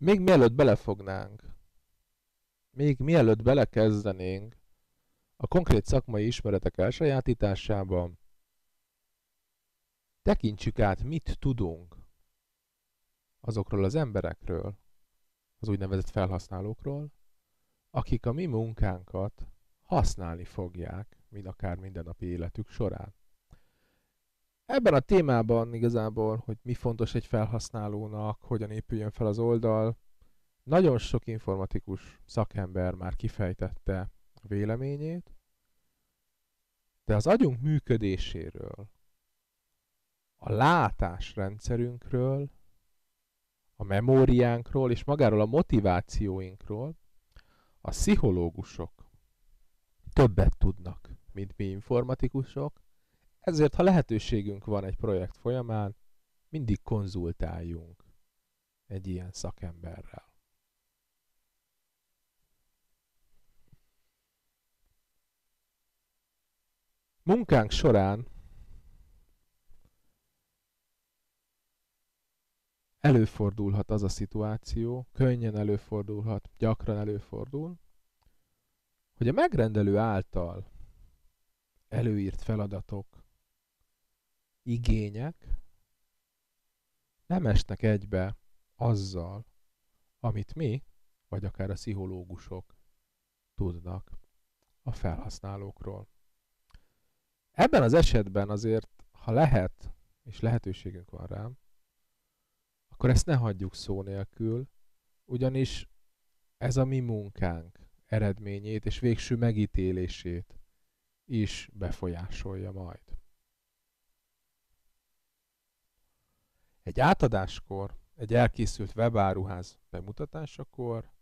Még mielőtt belefognánk, még mielőtt belekezdenénk a konkrét szakmai ismeretek elsajátításába, tekintsük át, mit tudunk azokról az emberekről, az úgynevezett felhasználókról, akik a mi munkánkat használni fogják, mind akár mindennapi életük során. Ebben a témában igazából, hogy mi fontos egy felhasználónak, hogyan épüljön fel az oldal, nagyon sok informatikus szakember már kifejtette a véleményét, de az agyunk működéséről, a látásrendszerünkről, a memóriánkról és magáról a motivációinkról a pszichológusok többet tudnak, mint mi informatikusok, ezért, ha lehetőségünk van egy projekt folyamán, mindig konzultáljunk egy ilyen szakemberrel. Munkánk során előfordulhat az a szituáció, könnyen előfordulhat, gyakran előfordul, hogy a megrendelő által előírt feladatok igények nem esnek egybe azzal, amit mi, vagy akár a pszichológusok tudnak a felhasználókról. Ebben az esetben azért, ha lehet, és lehetőségünk van rám, akkor ezt ne hagyjuk szó nélkül, ugyanis ez a mi munkánk eredményét és végső megítélését is befolyásolja majd. Egy átadáskor, egy elkészült webáruház bemutatásakor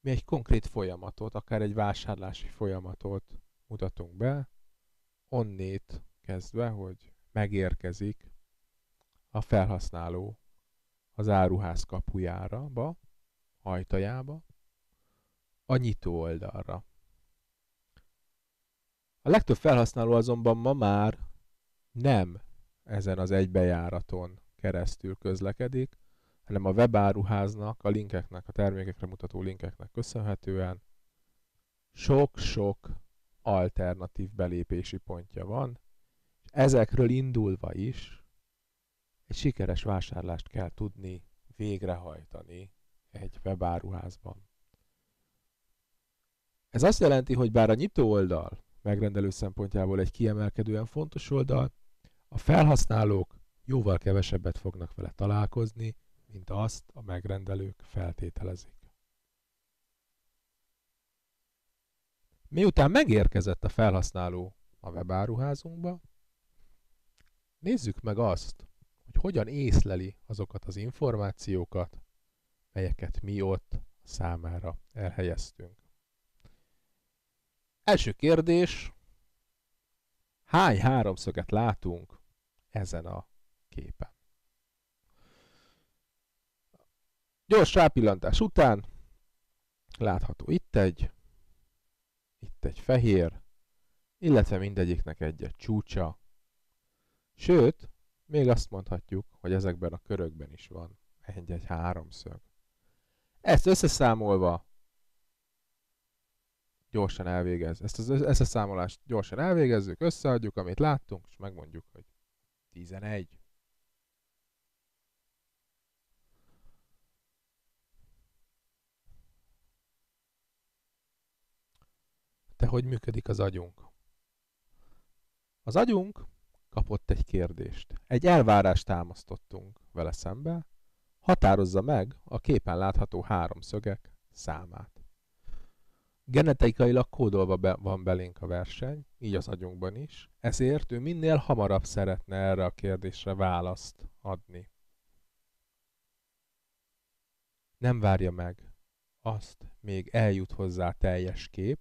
mi egy konkrét folyamatot, akár egy vásárlási folyamatot mutatunk be, onnét kezdve, hogy megérkezik a felhasználó az áruház kapujára, ba, ajtajába, a nyitó oldalra. A legtöbb felhasználó azonban ma már nem ezen az egybejáraton keresztül közlekedik, hanem a webáruháznak, a linkeknek, a termékekre mutató linkeknek köszönhetően sok-sok alternatív belépési pontja van, és ezekről indulva is egy sikeres vásárlást kell tudni végrehajtani egy webáruházban. Ez azt jelenti, hogy bár a nyitó oldal megrendelő szempontjából egy kiemelkedően fontos oldal, a felhasználók jóval kevesebbet fognak vele találkozni, mint azt a megrendelők feltételezik. Miután megérkezett a felhasználó a webáruházunkba, nézzük meg azt, hogy hogyan észleli azokat az információkat, melyeket mi ott számára elhelyeztünk. Első kérdés, hány háromszöget látunk ezen a képen. Gyors rápillantás után látható itt egy, itt egy fehér, illetve mindegyiknek egy-egy csúcsa. Sőt, még azt mondhatjuk, hogy ezekben a körökben is van egy-egy háromszög. Ezt összeszámolva gyorsan elvégez. Ezt az összeszámolást gyorsan elvégezzük, összeadjuk, amit láttunk, és megmondjuk, hogy 11. De hogy működik az agyunk? Az agyunk kapott egy kérdést. Egy elvárást támasztottunk vele szembe, határozza meg a képen látható háromszögek számát. Genetikailag kódolva be, van belénk a verseny, így az agyunkban is, ezért ő minél hamarabb szeretne erre a kérdésre választ adni. Nem várja meg azt, még eljut hozzá teljes kép,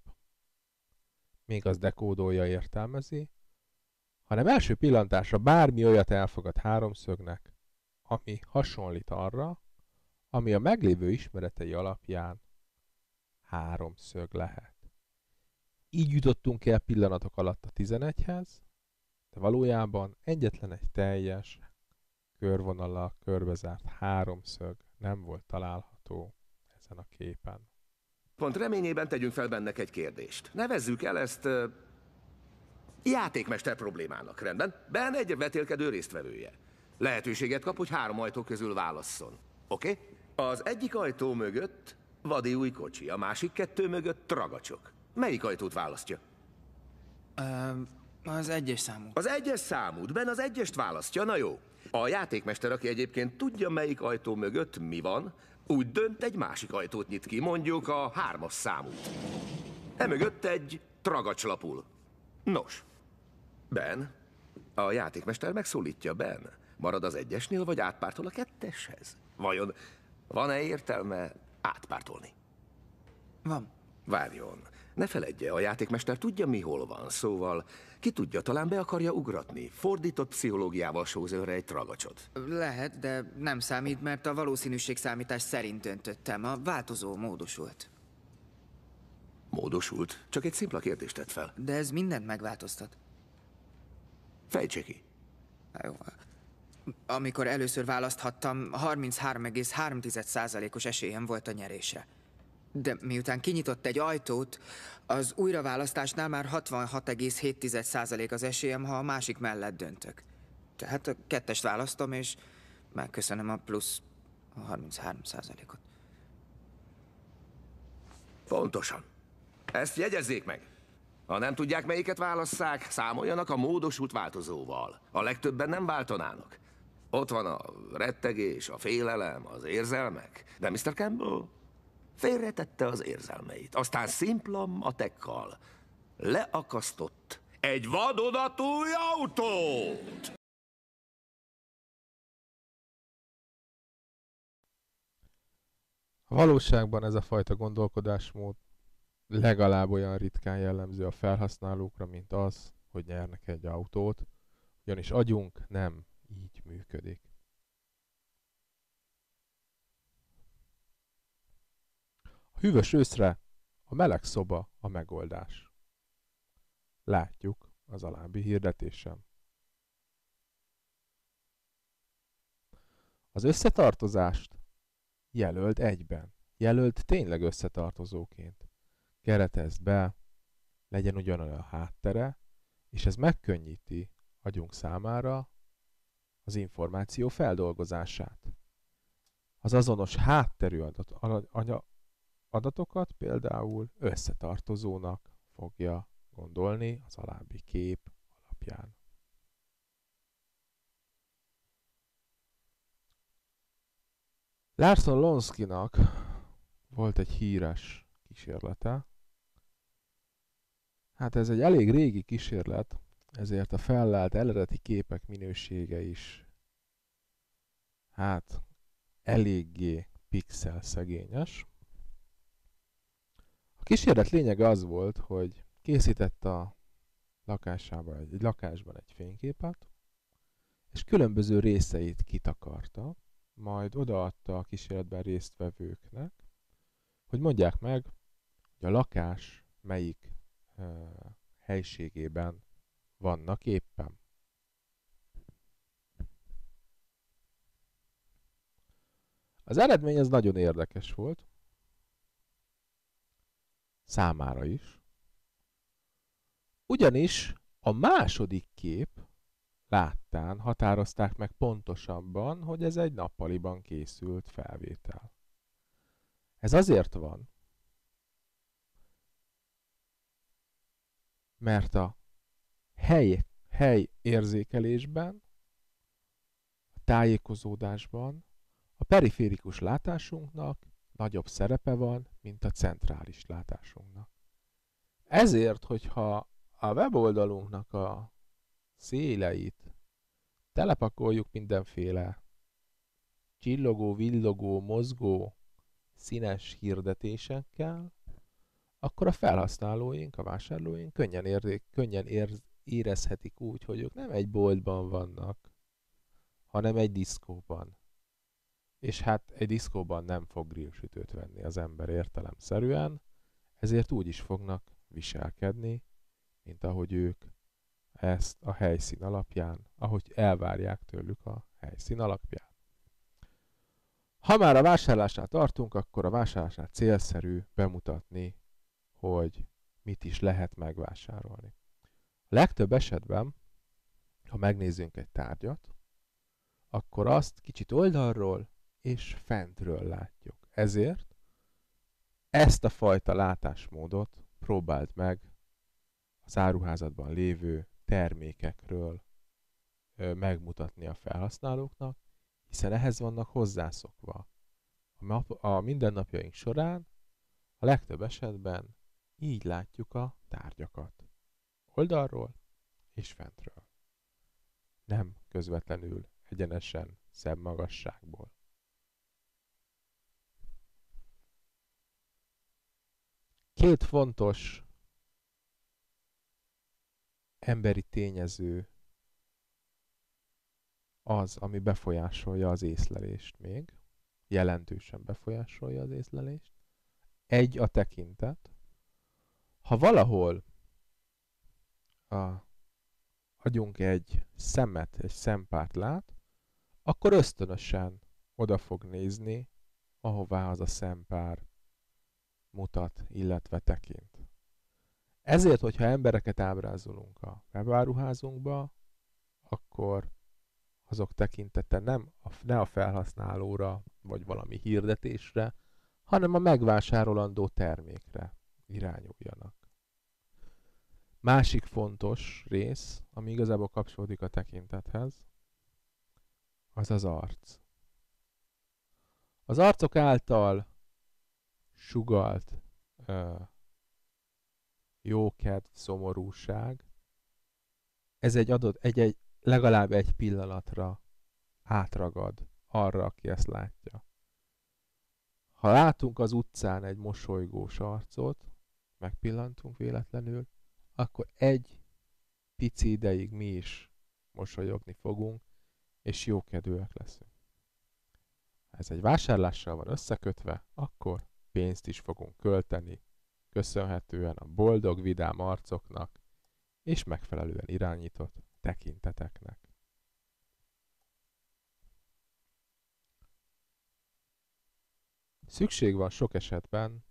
még az dekódolja, értelmezi, hanem első pillantásra bármi olyat elfogad háromszögnek, ami hasonlít arra, ami a meglévő ismeretei alapján háromszög lehet. Így jutottunk el pillanatok alatt a 11-hez, de valójában egyetlen egy teljes körvonallal körbezárt háromszög nem volt található ezen a képen. Pont reményében tegyünk fel bennek egy kérdést. Nevezzük el ezt uh, játékmester problémának, rendben? Ben egy vetélkedő résztvevője. Lehetőséget kap, hogy három ajtó közül válasszon. Oké? Okay? Az egyik ajtó mögött Vadi új kocsi, a másik kettő mögött tragacsok. Melyik ajtót választja? Ö, az egyes számú. Az egyes számú, Ben az egyest választja, na jó. A játékmester, aki egyébként tudja, melyik ajtó mögött mi van, úgy dönt, egy másik ajtót nyit ki, mondjuk a hármas számút. E mögött egy tragacs lapul. Nos, Ben, a játékmester megszólítja Ben. Marad az egyesnél, vagy átpártol a ketteshez? Vajon van-e értelme átpártolni. Van. Várjon, ne feledje, a játékmester tudja, mi hol van, szóval ki tudja, talán be akarja ugratni. Fordított pszichológiával sóz egy tragacsot. Lehet, de nem számít, mert a valószínűség számítás szerint döntöttem. A változó módosult. Módosult? Csak egy szimpla kérdést tett fel. De ez mindent megváltoztat. Fejtse ki. jó. Amikor először választhattam, 33,3%-os esélyem volt a nyerésre. De miután kinyitott egy ajtót, az újraválasztásnál már 66,7% az esélyem, ha a másik mellett döntök. Tehát a kettest választom, és megköszönöm a plusz 33%-ot. Pontosan. Ezt jegyezzék meg. Ha nem tudják, melyiket válasszák, számoljanak a módosult változóval. A legtöbben nem váltanának. Ott van a rettegés, a félelem, az érzelmek. De Mr. Campbell félretette az érzelmeit. Aztán szimpla matekkal leakasztott egy vadonatúj autót! A valóságban ez a fajta gondolkodásmód legalább olyan ritkán jellemző a felhasználókra, mint az, hogy nyernek egy autót, ugyanis agyunk nem így működik. A hűvös őszre a meleg szoba a megoldás. Látjuk az alábbi hirdetésem. Az összetartozást jelölt egyben, jelölt tényleg összetartozóként. Keretezd be, legyen ugyanolyan a háttere, és ez megkönnyíti agyunk számára az információ feldolgozását. Az azonos hátterű adat, adatokat például összetartozónak fogja gondolni az alábbi kép alapján. Larson Lonskinak volt egy híres kísérlete. Hát ez egy elég régi kísérlet, ezért a fellelt eredeti képek minősége is hát eléggé pixel szegényes. A kísérlet lényege az volt, hogy készített a lakásában, egy lakásban egy fényképet, és különböző részeit kitakarta, majd odaadta a kísérletben résztvevőknek, hogy mondják meg, hogy a lakás melyik uh, helységében vannak éppen. Az eredmény az nagyon érdekes volt. Számára is. Ugyanis a második kép láttán határozták meg pontosabban, hogy ez egy nappaliban készült felvétel. Ez azért van, mert a hely, hely érzékelésben, a tájékozódásban a periférikus látásunknak nagyobb szerepe van, mint a centrális látásunknak. Ezért, hogyha a weboldalunknak a széleit telepakoljuk mindenféle csillogó, villogó, mozgó, színes hirdetésekkel, akkor a felhasználóink, a vásárlóink könnyen, érzé- könnyen érz, érezhetik úgy, hogy ők nem egy boltban vannak, hanem egy diszkóban. És hát egy diszkóban nem fog grillsütőt venni az ember értelemszerűen, ezért úgy is fognak viselkedni, mint ahogy ők ezt a helyszín alapján, ahogy elvárják tőlük a helyszín alapján. Ha már a vásárlásnál tartunk, akkor a vásárlásnál célszerű bemutatni, hogy mit is lehet megvásárolni. Legtöbb esetben, ha megnézzünk egy tárgyat, akkor azt kicsit oldalról és fentről látjuk. Ezért ezt a fajta látásmódot próbáld meg az áruházadban lévő termékekről megmutatni a felhasználóknak, hiszen ehhez vannak hozzászokva. A, nap, a mindennapjaink során a legtöbb esetben így látjuk a tárgyakat oldalról és fentről. Nem közvetlenül, egyenesen, szemmagasságból. Két fontos emberi tényező az, ami befolyásolja az észlelést még, jelentősen befolyásolja az észlelést. Egy a tekintet. Ha valahol a agyunk egy szemet, egy szempárt lát, akkor ösztönösen oda fog nézni, ahová az a szempár mutat, illetve tekint. Ezért, hogyha embereket ábrázolunk a webáruházunkba, akkor azok tekintete nem a, ne a felhasználóra, vagy valami hirdetésre, hanem a megvásárolandó termékre irányuljanak másik fontos rész, ami igazából kapcsolódik a tekintethez, az az arc. Az arcok által sugalt ö, jókedv, szomorúság, ez egy adott, egy, egy, legalább egy pillanatra átragad arra, aki ezt látja. Ha látunk az utcán egy mosolygós arcot, megpillantunk véletlenül, akkor egy pici ideig mi is mosolyogni fogunk, és jókedvűek leszünk. Ha ez egy vásárlással van összekötve, akkor pénzt is fogunk költeni, köszönhetően a boldog, vidám arcoknak és megfelelően irányított tekinteteknek. Szükség van sok esetben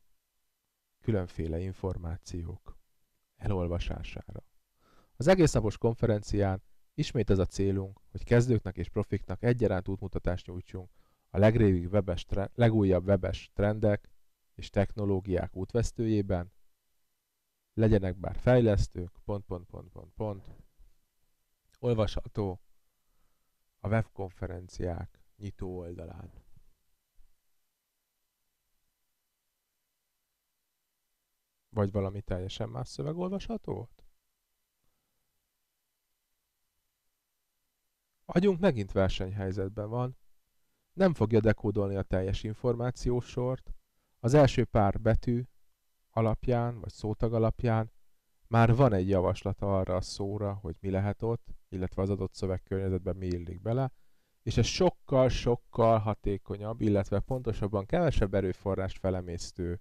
különféle információk elolvasására. Az egész napos konferencián ismét ez a célunk, hogy kezdőknek és profiknak egyaránt útmutatást nyújtsunk a legrévig webes legújabb webes trendek és technológiák útvesztőjében, legyenek bár fejlesztők, pont, pont, pont, pont, pont, olvasható a webkonferenciák nyitó oldalán. Vagy valami teljesen más szövegolvasható volt? Agyunk megint versenyhelyzetben van, nem fogja dekódolni a teljes információsort, az első pár betű alapján vagy szótag alapján már van egy javaslata arra a szóra, hogy mi lehet ott, illetve az adott szövegkörnyezetben mi illik bele, és ez sokkal-sokkal hatékonyabb, illetve pontosabban kevesebb erőforrást felemésztő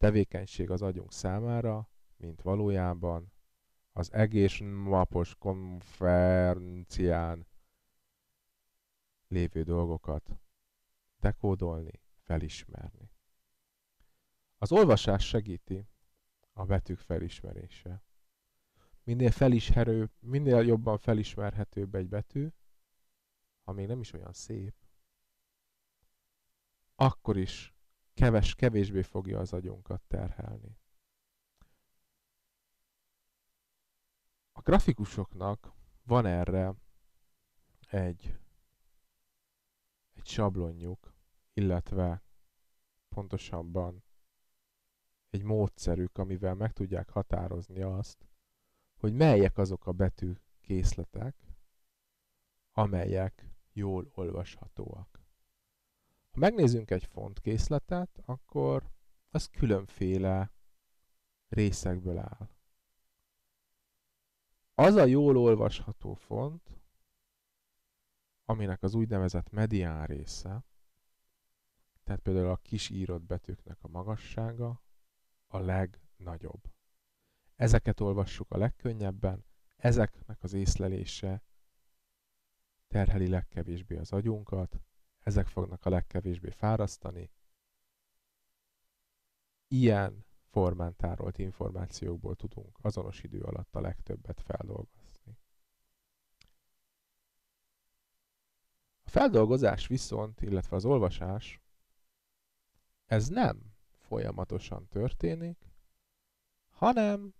tevékenység az agyunk számára, mint valójában az egész napos konferencián lévő dolgokat dekódolni, felismerni. Az olvasás segíti a betűk felismerése. Minél, felismerő, minél jobban felismerhetőbb egy betű, ha még nem is olyan szép, akkor is keves, kevésbé fogja az agyunkat terhelni. A grafikusoknak van erre egy, egy sablonjuk, illetve pontosabban egy módszerük, amivel meg tudják határozni azt, hogy melyek azok a betű készletek, amelyek jól olvashatóak. Ha megnézzünk egy fontkészletet, akkor az különféle részekből áll. Az a jól olvasható font, aminek az úgynevezett medián része, tehát például a kis írott betűknek a magassága a legnagyobb. Ezeket olvassuk a legkönnyebben, ezeknek az észlelése terheli legkevésbé az agyunkat, ezek fognak a legkevésbé fárasztani. Ilyen formán tárolt információkból tudunk azonos idő alatt a legtöbbet feldolgozni. A feldolgozás viszont, illetve az olvasás, ez nem folyamatosan történik, hanem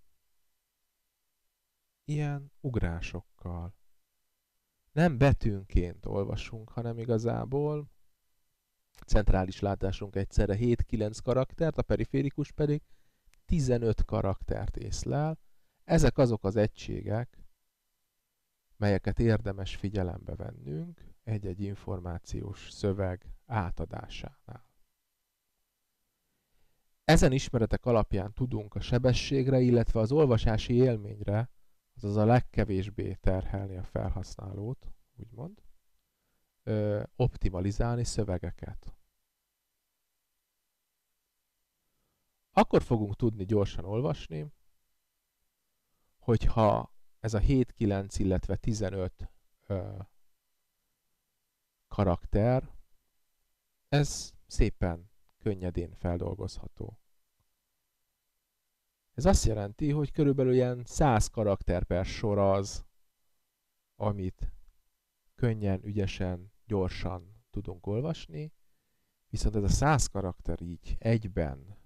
ilyen ugrásokkal, nem betűnként olvasunk, hanem igazából centrális látásunk egyszerre 7-9 karaktert, a periférikus pedig 15 karaktert észlel. Ezek azok az egységek, melyeket érdemes figyelembe vennünk egy-egy információs szöveg átadásánál. Ezen ismeretek alapján tudunk a sebességre, illetve az olvasási élményre azaz a legkevésbé terhelni a felhasználót, úgymond, ö, optimalizálni szövegeket. Akkor fogunk tudni gyorsan olvasni, hogyha ez a 7, 9, illetve 15 ö, karakter, ez szépen, könnyedén feldolgozható. Ez azt jelenti, hogy körülbelül ilyen 100 karakter per sor az, amit könnyen, ügyesen, gyorsan tudunk olvasni, viszont ez a 100 karakter így egyben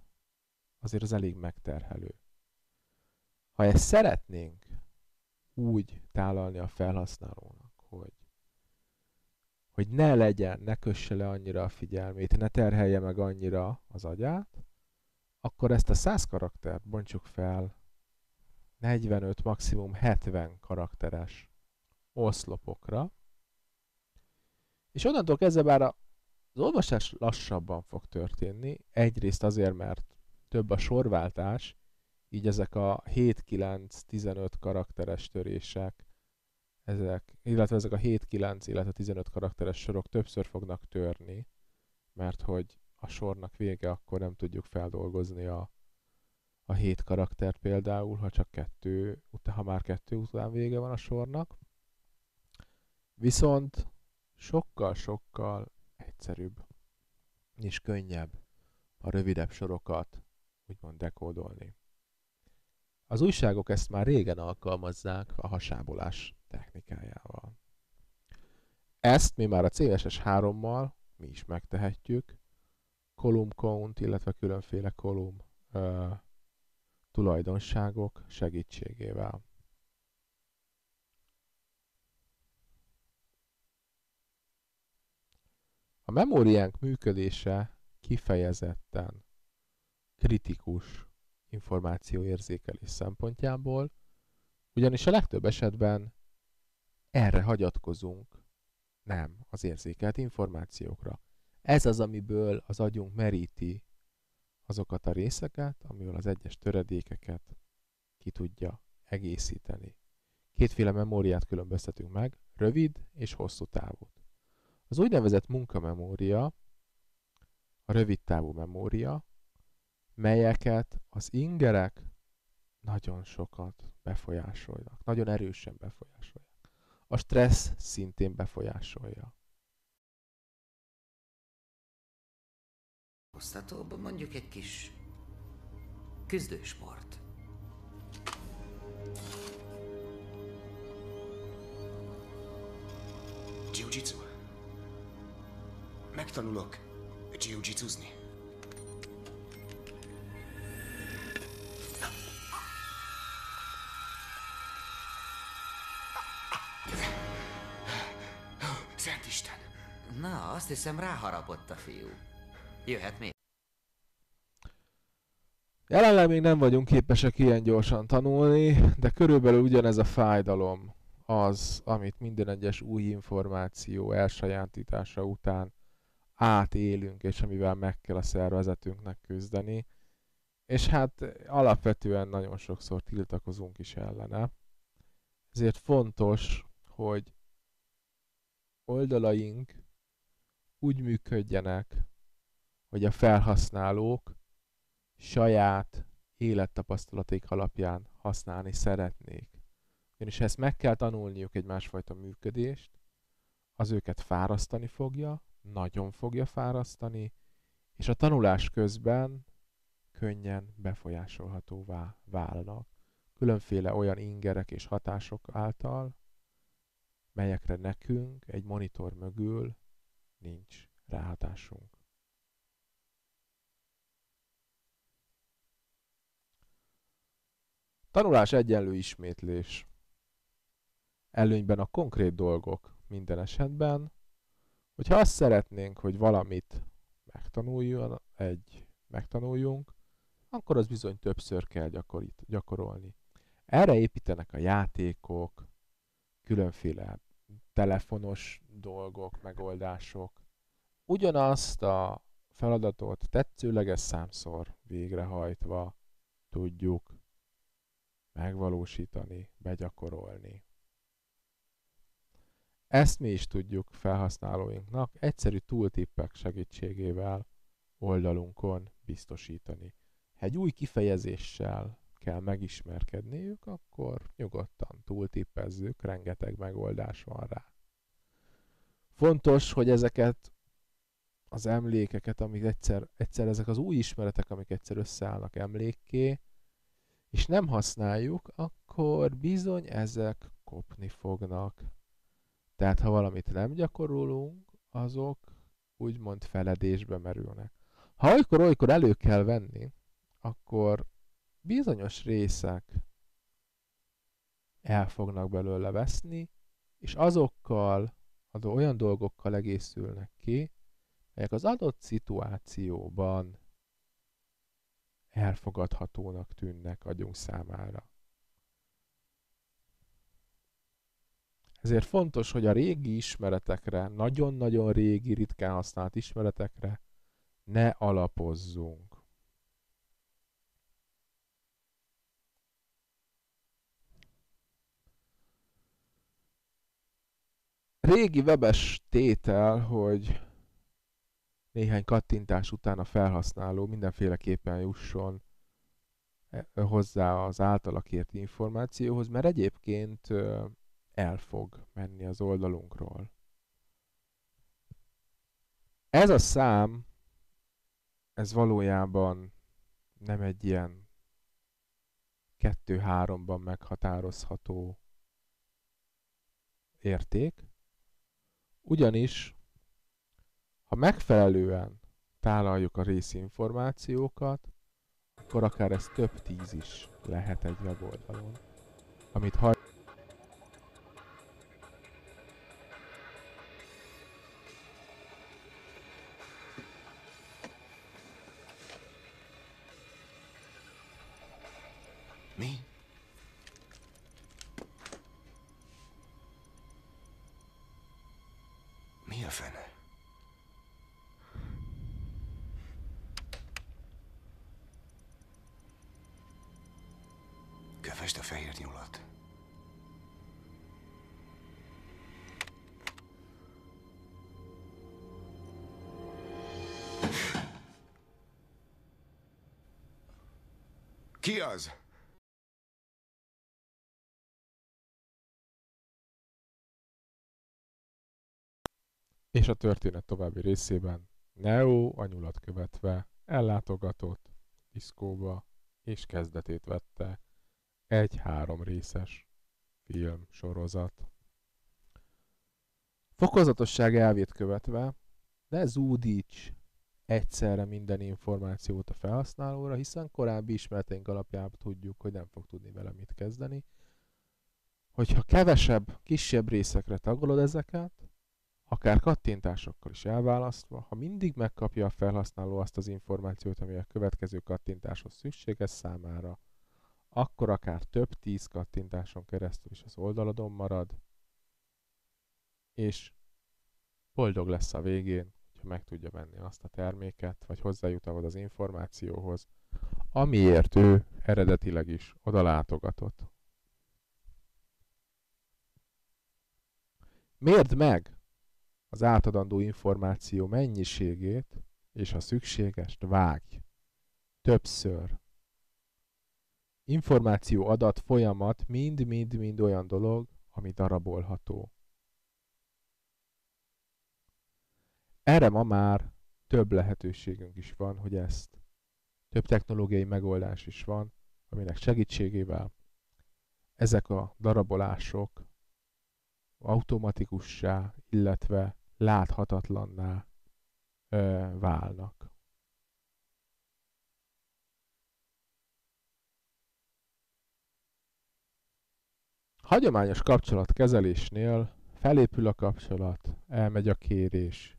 azért az elég megterhelő. Ha ezt szeretnénk úgy tálalni a felhasználónak, hogy, hogy ne legyen, ne kösse le annyira a figyelmét, ne terhelje meg annyira az agyát, akkor ezt a 100 karaktert bontjuk fel 45, maximum 70 karakteres oszlopokra, és onnantól kezdve bár az olvasás lassabban fog történni, egyrészt azért, mert több a sorváltás, így ezek a 7-9-15 karakteres törések, ezek, illetve ezek a 7-9, illetve 15 karakteres sorok többször fognak törni, mert hogy a sornak vége, akkor nem tudjuk feldolgozni a, a hét karaktert például, ha csak kettő, ha már kettő után vége van a sornak. Viszont sokkal-sokkal egyszerűbb és könnyebb a rövidebb sorokat úgymond dekódolni. Az újságok ezt már régen alkalmazzák a hasábolás technikájával. Ezt mi már a CSS3-mal mi is megtehetjük, column count, illetve különféle kolum uh, tulajdonságok segítségével. A memóriánk működése kifejezetten kritikus információérzékelés szempontjából, ugyanis a legtöbb esetben erre hagyatkozunk, nem az érzékelt információkra. Ez az, amiből az agyunk meríti azokat a részeket, amiből az egyes töredékeket ki tudja egészíteni. Kétféle memóriát különböztetünk meg, rövid és hosszú távot. Az úgynevezett munkamemória, a rövid távú memória, melyeket az ingerek nagyon sokat befolyásolnak, nagyon erősen befolyásolják. A stressz szintén befolyásolja. szórakoztatóbb, mondjuk egy kis küzdősport. Jiu-jitsu. Megtanulok jiu Szent Isten! Na, azt hiszem ráharapott a fiú. Jöhet még. Jelenleg még nem vagyunk képesek ilyen gyorsan tanulni, de körülbelül ugyanez a fájdalom az, amit minden egyes új információ elsajátítása után átélünk, és amivel meg kell a szervezetünknek küzdeni. És hát alapvetően nagyon sokszor tiltakozunk is ellene. Ezért fontos, hogy oldalaink úgy működjenek, hogy a felhasználók saját élettapasztalaték alapján használni szeretnék. Ugyanis ezt meg kell tanulniuk egy másfajta működést, az őket fárasztani fogja, nagyon fogja fárasztani, és a tanulás közben könnyen befolyásolhatóvá válnak különféle olyan ingerek és hatások által, melyekre nekünk egy monitor mögül nincs ráhatásunk. Tanulás egyenlő ismétlés. Előnyben a konkrét dolgok minden esetben. Hogyha azt szeretnénk, hogy valamit megtanuljon, egy megtanuljunk, akkor az bizony többször kell gyakorít, gyakorolni. Erre építenek a játékok, különféle telefonos dolgok, megoldások. Ugyanazt a feladatot tetszőleges számszor végrehajtva tudjuk megvalósítani, begyakorolni. Ezt mi is tudjuk felhasználóinknak egyszerű túltippek segítségével oldalunkon biztosítani. Ha egy új kifejezéssel kell megismerkedniük, akkor nyugodtan túltippezzük, rengeteg megoldás van rá. Fontos, hogy ezeket az emlékeket, amik egyszer, egyszer ezek az új ismeretek, amik egyszer összeállnak emlékké, és nem használjuk, akkor bizony ezek kopni fognak. Tehát ha valamit nem gyakorolunk, azok úgymond feledésbe merülnek. Ha olykor-olykor elő kell venni, akkor bizonyos részek el fognak belőle veszni, és azokkal, az olyan dolgokkal egészülnek ki, melyek az adott szituációban elfogadhatónak tűnnek agyunk számára. Ezért fontos, hogy a régi ismeretekre, nagyon-nagyon régi, ritkán használt ismeretekre ne alapozzunk. Régi webes tétel, hogy néhány kattintás után a felhasználó mindenféleképpen jusson e, hozzá az általa kért információhoz, mert egyébként el fog menni az oldalunkról. Ez a szám, ez valójában nem egy ilyen kettő-háromban meghatározható érték, ugyanis ha megfelelően tálaljuk a részinformációkat, akkor akár ez több tíz is lehet egy weboldalon, amit ha Mi? Mi a fene? fest a fehér nyulat. Ki az? És a történet további részében Neo anyulat követve ellátogatott diszkóba és kezdetét vette egy három részes film sorozat. Fokozatosság elvét követve ne zúdíts egyszerre minden információt a felhasználóra, hiszen korábbi ismereteink alapján tudjuk, hogy nem fog tudni vele mit kezdeni. Hogyha kevesebb, kisebb részekre tagolod ezeket, akár kattintásokkal is elválasztva, ha mindig megkapja a felhasználó azt az információt, ami a következő kattintáshoz szükséges számára, akkor akár több tíz kattintáson keresztül is az oldaladon marad, és boldog lesz a végén, hogyha meg tudja venni azt a terméket, vagy hozzájut ahhoz az információhoz, amiért ő eredetileg is oda látogatott. Mérd meg az átadandó információ mennyiségét, és ha szükséges, vágj. Többször, információ, adat, folyamat mind-mind-mind olyan dolog, ami darabolható. Erre ma már több lehetőségünk is van, hogy ezt. Több technológiai megoldás is van, aminek segítségével ezek a darabolások automatikussá, illetve láthatatlanná ö, válnak. Hagyományos kapcsolatkezelésnél felépül a kapcsolat, elmegy a kérés,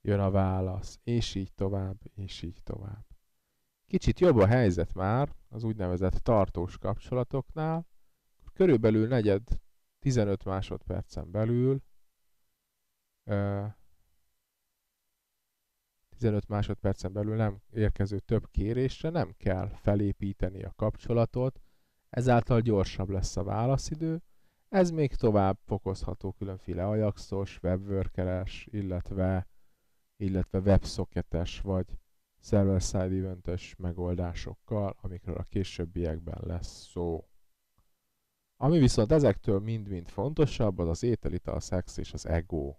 jön a válasz, és így tovább, és így tovább. Kicsit jobb a helyzet már az úgynevezett tartós kapcsolatoknál, körülbelül negyed 15 másodpercen belül 15 másodpercen belül nem érkező több kérésre nem kell felépíteni a kapcsolatot, ezáltal gyorsabb lesz a válaszidő, ez még tovább fokozható különféle Ajaxos, webworkeres, illetve, illetve websocketes vagy server-side event megoldásokkal, amikről a későbbiekben lesz szó. Ami viszont ezektől mind-mind fontosabb, az az ételita, a szex és az ego.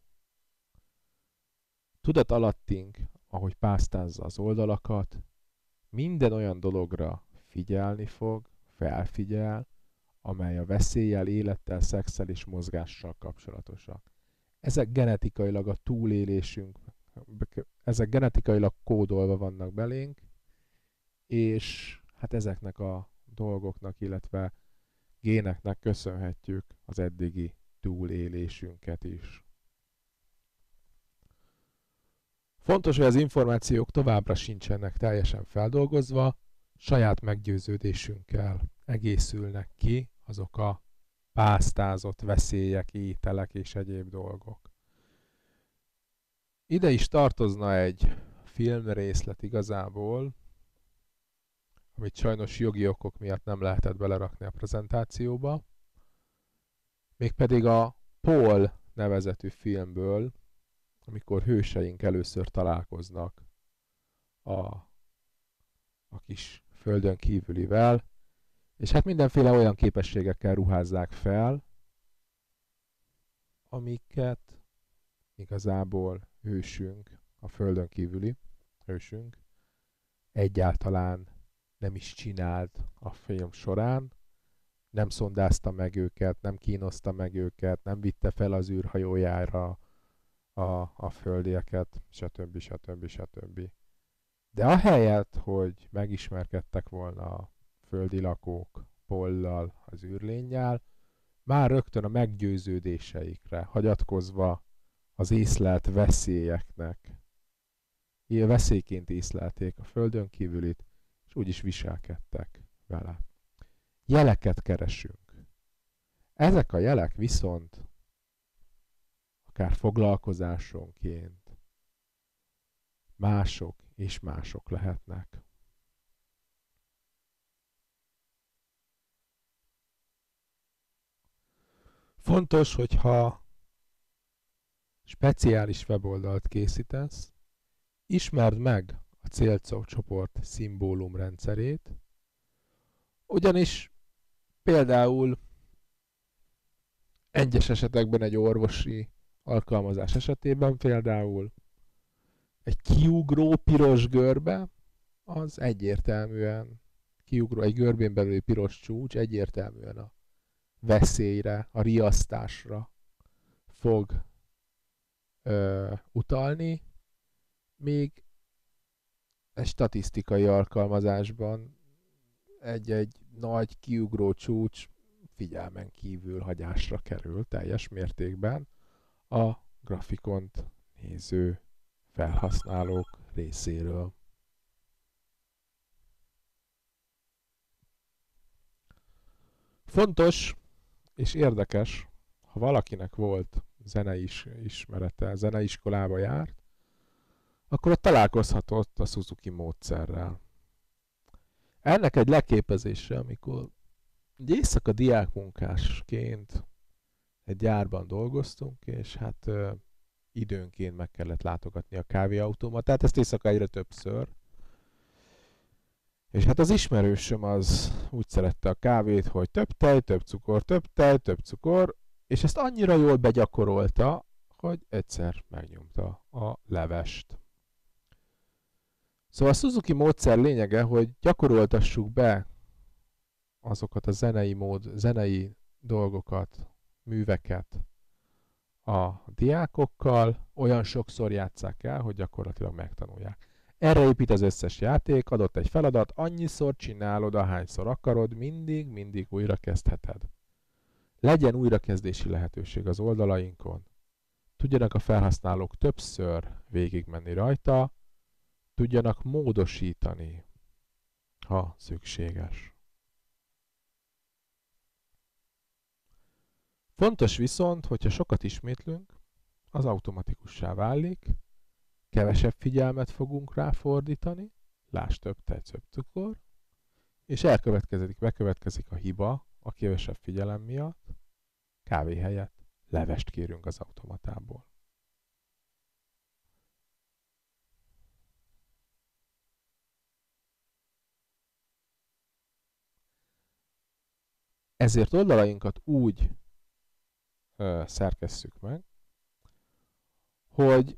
Tudat alattink, ahogy pásztázza az oldalakat, minden olyan dologra figyelni fog, felfigyel, amely a veszéllyel, élettel, szexel és mozgással kapcsolatosak. Ezek genetikailag a túlélésünk, ezek genetikailag kódolva vannak belénk, és hát ezeknek a dolgoknak, illetve géneknek köszönhetjük az eddigi túlélésünket is. Fontos, hogy az információk továbbra sincsenek teljesen feldolgozva, saját meggyőződésünkkel egészülnek ki azok a pásztázott veszélyek, ételek és egyéb dolgok. Ide is tartozna egy filmrészlet igazából, amit sajnos jogi okok miatt nem lehetett belerakni a prezentációba, mégpedig a Paul nevezetű filmből, amikor hőseink először találkoznak a, a kis földön kívülivel, és hát mindenféle olyan képességekkel ruházzák fel, amiket igazából hősünk, a földön kívüli hősünk egyáltalán nem is csinált a film során, nem szondázta meg őket, nem kínoszta meg őket, nem vitte fel az űrhajójára a, a földieket, stb. stb. stb. stb. De ahelyett, hogy megismerkedtek volna a földi lakók Pollal, az űrlényjel, már rögtön a meggyőződéseikre hagyatkozva az észlelt veszélyeknek. Ilyen veszélyként észlelték a földön kívülit, és úgy is viselkedtek vele. Jeleket keresünk. Ezek a jelek viszont akár foglalkozásonként, mások és mások lehetnek. Fontos, hogyha speciális weboldalt készítesz, ismerd meg a célcsoport rendszerét, ugyanis például egyes esetekben egy orvosi alkalmazás esetében például egy kiugró piros görbe, az egyértelműen kiugró, egy görbén belüli piros csúcs egyértelműen a veszélyre, a riasztásra fog ö, utalni, még egy statisztikai alkalmazásban egy-egy nagy kiugró csúcs figyelmen kívül hagyásra kerül teljes mértékben a grafikont néző felhasználók részéről. Fontos és érdekes, ha valakinek volt zenei ismerete, zeneiskolába járt, akkor ott találkozhatott a Suzuki módszerrel. Ennek egy leképezése, amikor egy éjszaka diákmunkásként egy gyárban dolgoztunk, és hát időnként meg kellett látogatni a tehát ezt éjszaka egyre többször. És hát az ismerősöm az úgy szerette a kávét, hogy több tej, több cukor, több tej, több cukor, és ezt annyira jól begyakorolta, hogy egyszer megnyomta a levest. Szóval a Suzuki módszer lényege, hogy gyakoroltassuk be azokat a zenei mód, zenei dolgokat, műveket, a diákokkal, olyan sokszor játsszák el, hogy gyakorlatilag megtanulják. Erre épít az összes játék, adott egy feladat, annyiszor csinálod, ahányszor akarod, mindig, mindig újra kezdheted. Legyen újrakezdési lehetőség az oldalainkon. Tudjanak a felhasználók többször végigmenni rajta, tudjanak módosítani, ha szükséges. Fontos viszont, hogyha sokat ismétlünk, az automatikussá válik, kevesebb figyelmet fogunk ráfordítani, lásd több, te cukor, és elkövetkezik, bekövetkezik a hiba a kevesebb figyelem miatt, kávé helyett levest kérünk az automatából. Ezért oldalainkat úgy szerkesszük meg, hogy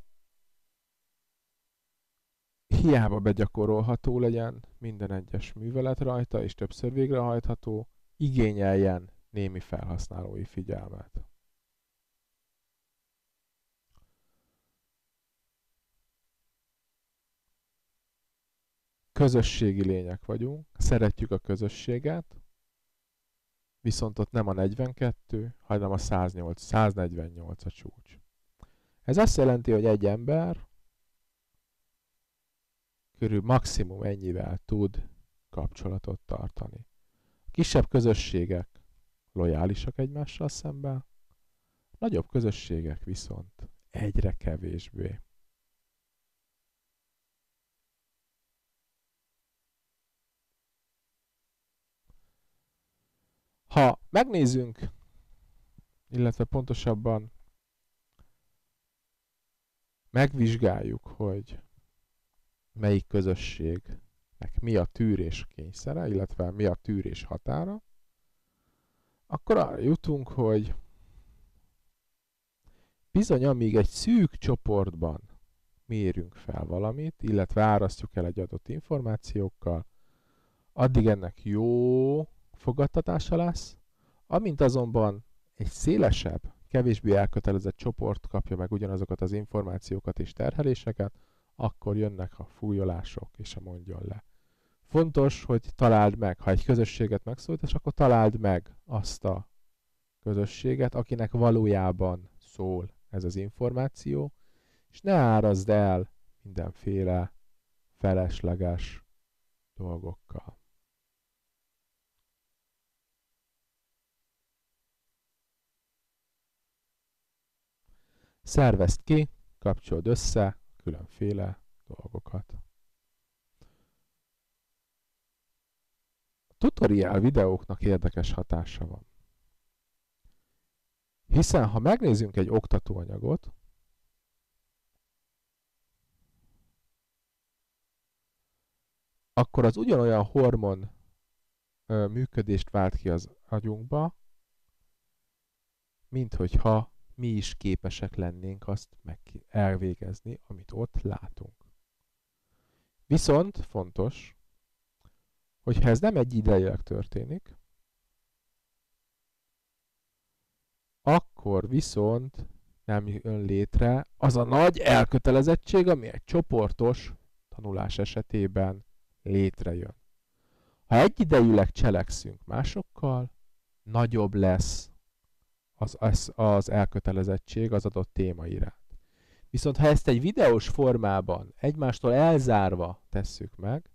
hiába begyakorolható legyen minden egyes művelet rajta, és többször végrehajtható, igényeljen némi felhasználói figyelmet. Közösségi lények vagyunk, szeretjük a közösséget, viszont ott nem a 42, hanem a 108, 148 a csúcs. Ez azt jelenti, hogy egy ember körül maximum ennyivel tud kapcsolatot tartani. A kisebb közösségek lojálisak egymással szemben, nagyobb közösségek viszont egyre kevésbé. Ha megnézzünk, illetve pontosabban megvizsgáljuk, hogy melyik közösségnek mi a tűrés kényszere, illetve mi a tűrés határa, akkor arra jutunk, hogy bizony, amíg egy szűk csoportban mérünk fel valamit, illetve árasztjuk el egy adott információkkal, addig ennek jó fogadtatása lesz, amint azonban egy szélesebb, kevésbé elkötelezett csoport kapja meg ugyanazokat az információkat és terheléseket, akkor jönnek a fújolások és a mondjon le. Fontos, hogy találd meg, ha egy közösséget megszólítasz, akkor találd meg azt a közösséget, akinek valójában szól ez az információ, és ne árazd el mindenféle felesleges dolgokkal. Szervezd ki, kapcsold össze különféle dolgokat. A tutoriál videóknak érdekes hatása van. Hiszen ha megnézzünk egy oktatóanyagot, akkor az ugyanolyan hormon működést vált ki az agyunkba, mint hogyha mi is képesek lennénk azt meg elvégezni, amit ott látunk. Viszont fontos, hogy ha ez nem egy idejelek történik, akkor viszont nem jön létre az a nagy elkötelezettség, ami egy csoportos tanulás esetében létrejön. Ha egyidejűleg cselekszünk másokkal, nagyobb lesz az, az elkötelezettség az adott téma iránt. Viszont ha ezt egy videós formában egymástól elzárva tesszük meg,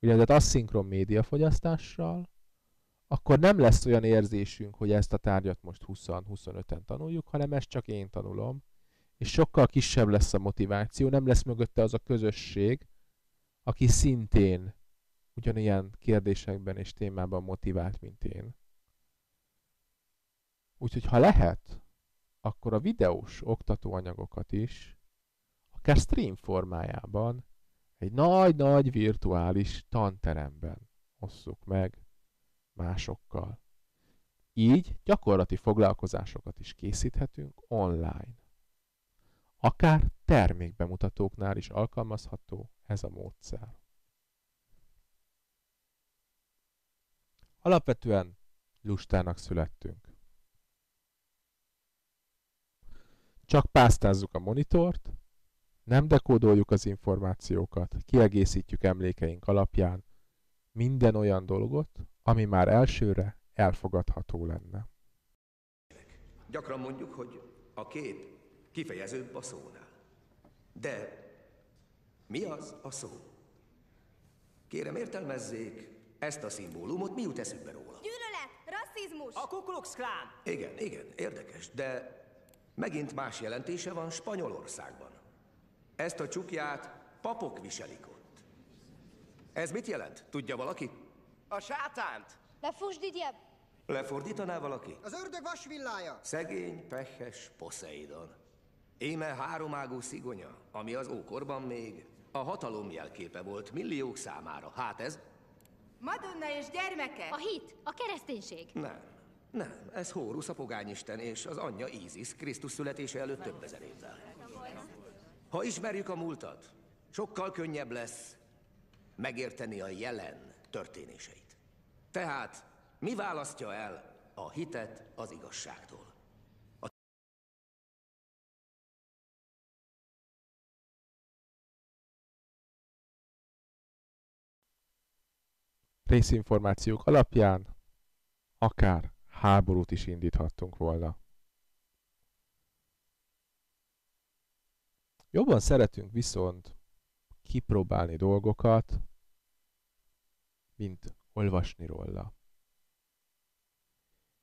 úgynevezett asszinkron fogyasztással, akkor nem lesz olyan érzésünk, hogy ezt a tárgyat most 20-25-en tanuljuk, hanem ezt csak én tanulom, és sokkal kisebb lesz a motiváció, nem lesz mögötte az a közösség, aki szintén ugyanilyen kérdésekben és témában motivált, mint én. Úgyhogy ha lehet, akkor a videós oktatóanyagokat is, akár stream formájában, egy nagy-nagy virtuális tanteremben osszuk meg másokkal. Így gyakorlati foglalkozásokat is készíthetünk online. Akár termékbemutatóknál is alkalmazható ez a módszer. Alapvetően lustának születtünk. Csak pásztázzuk a monitort, nem dekódoljuk az információkat, kiegészítjük emlékeink alapján minden olyan dolgot, ami már elsőre elfogadható lenne. Gyakran mondjuk, hogy a kép kifejezőbb a szónál. De mi az a szó? Kérem értelmezzék ezt a szimbólumot, mi jut eszükbe róla? Gyűlölet, rasszizmus! A Ku Klux Klan! Igen, igen, érdekes, de Megint más jelentése van Spanyolországban. Ezt a csukját papok viselik ott. Ez mit jelent? Tudja valaki? A sátánt! Lefusdítjebb! Lefordítaná valaki? Az ördög vasvillája! Szegény, pehes Poseidon. Éme háromágú szigonya, ami az ókorban még a hatalom jelképe volt milliók számára. Hát ez? Madonna és gyermeke! A hit, a kereszténység. Nem. Nem, ez Hórusz a pogányisten és az anyja Ízisz Krisztus születése előtt több ezer évvel. Ha ismerjük a múltat, sokkal könnyebb lesz megérteni a jelen történéseit. Tehát mi választja el a hitet az igazságtól? részinformációk alapján, akár háborút is indíthattunk volna. Jobban szeretünk viszont kipróbálni dolgokat, mint olvasni róla.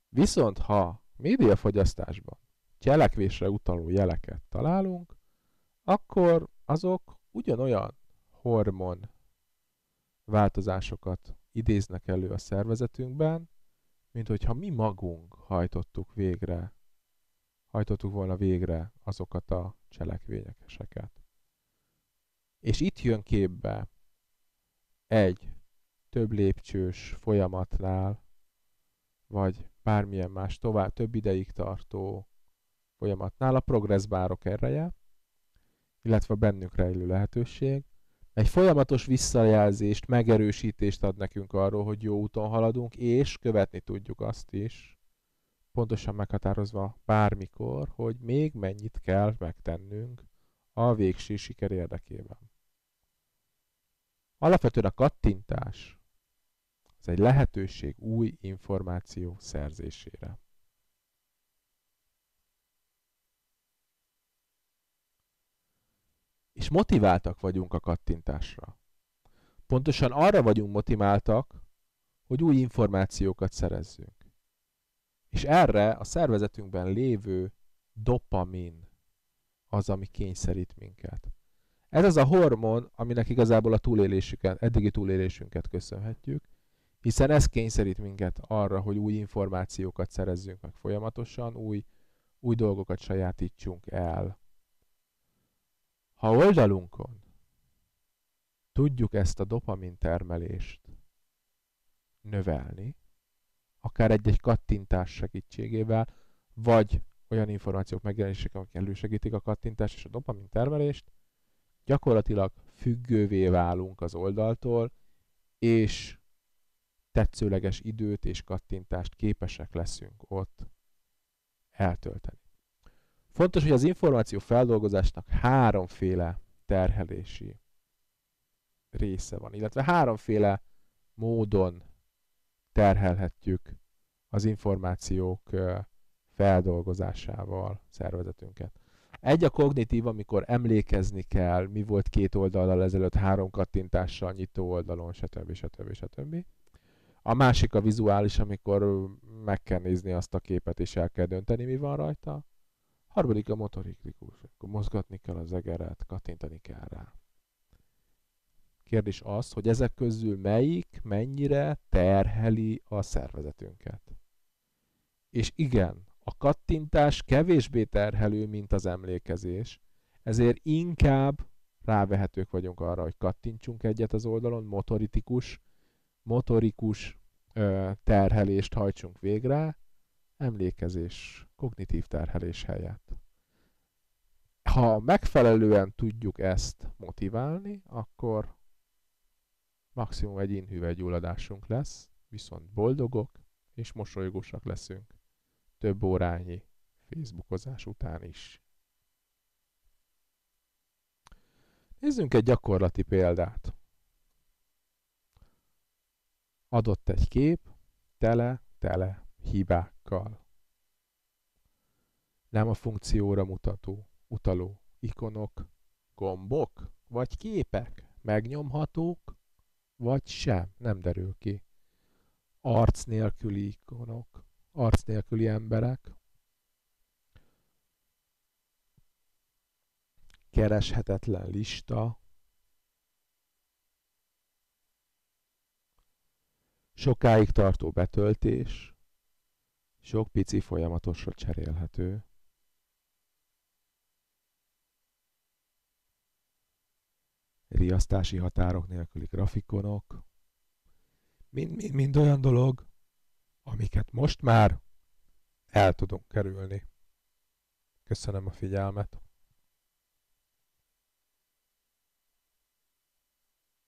Viszont ha médiafogyasztásban cselekvésre utaló jeleket találunk, akkor azok ugyanolyan hormon változásokat idéznek elő a szervezetünkben, mint hogyha mi magunk hajtottuk végre, hajtottuk volna végre azokat a cselekvényeseket. És itt jön képbe egy több lépcsős folyamatnál, vagy bármilyen más tovább, több ideig tartó folyamatnál a progresszbárok ereje, illetve a bennünk rejlő lehetőség, egy folyamatos visszajelzést, megerősítést ad nekünk arról, hogy jó úton haladunk, és követni tudjuk azt is, pontosan meghatározva bármikor, hogy még mennyit kell megtennünk a végső siker érdekében. Alapvetően a kattintás az egy lehetőség új információ szerzésére. és motiváltak vagyunk a kattintásra. Pontosan arra vagyunk motiváltak, hogy új információkat szerezzünk. És erre a szervezetünkben lévő dopamin az, ami kényszerít minket. Ez az a hormon, aminek igazából a túlélésüket, eddigi túlélésünket köszönhetjük, hiszen ez kényszerít minket arra, hogy új információkat szerezzünk meg folyamatosan, új, új dolgokat sajátítsunk el. Ha oldalunkon tudjuk ezt a dopamin termelést növelni, akár egy-egy kattintás segítségével, vagy olyan információk megjelenések, amik elősegítik a kattintás és a dopamin termelést, gyakorlatilag függővé válunk az oldaltól, és tetszőleges időt és kattintást képesek leszünk ott eltölteni. Fontos, hogy az információ feldolgozásnak háromféle terhelési része van, illetve háromféle módon terhelhetjük az információk feldolgozásával szervezetünket. Egy a kognitív, amikor emlékezni kell, mi volt két oldallal ezelőtt, három kattintással, nyitó oldalon, stb. stb. stb. A másik a vizuális, amikor meg kell nézni azt a képet, és el kell dönteni, mi van rajta. Harmadik a motoriklikus. Akkor mozgatni kell az egeret, kattintani kell rá. Kérdés az, hogy ezek közül melyik mennyire terheli a szervezetünket. És igen, a kattintás kevésbé terhelő, mint az emlékezés, ezért inkább rávehetők vagyunk arra, hogy kattintsunk egyet az oldalon, motoritikus, motorikus ö, terhelést hajtsunk végre, emlékezés, kognitív terhelés helyett. Ha megfelelően tudjuk ezt motiválni, akkor maximum egy inhüvegyulladásunk lesz, viszont boldogok és mosolygósak leszünk több órányi facebookozás után is. Nézzünk egy gyakorlati példát. Adott egy kép, tele, tele, hibák ikonokkal. Nem a funkcióra mutató, utaló ikonok, gombok vagy képek megnyomhatók, vagy sem, nem derül ki. Arc nélküli ikonok, arc nélküli emberek, kereshetetlen lista, sokáig tartó betöltés, sok pici folyamatosra cserélhető, riasztási határok nélküli grafikonok, mind-mind mind olyan dolog, amiket most már el tudunk kerülni. Köszönöm a figyelmet!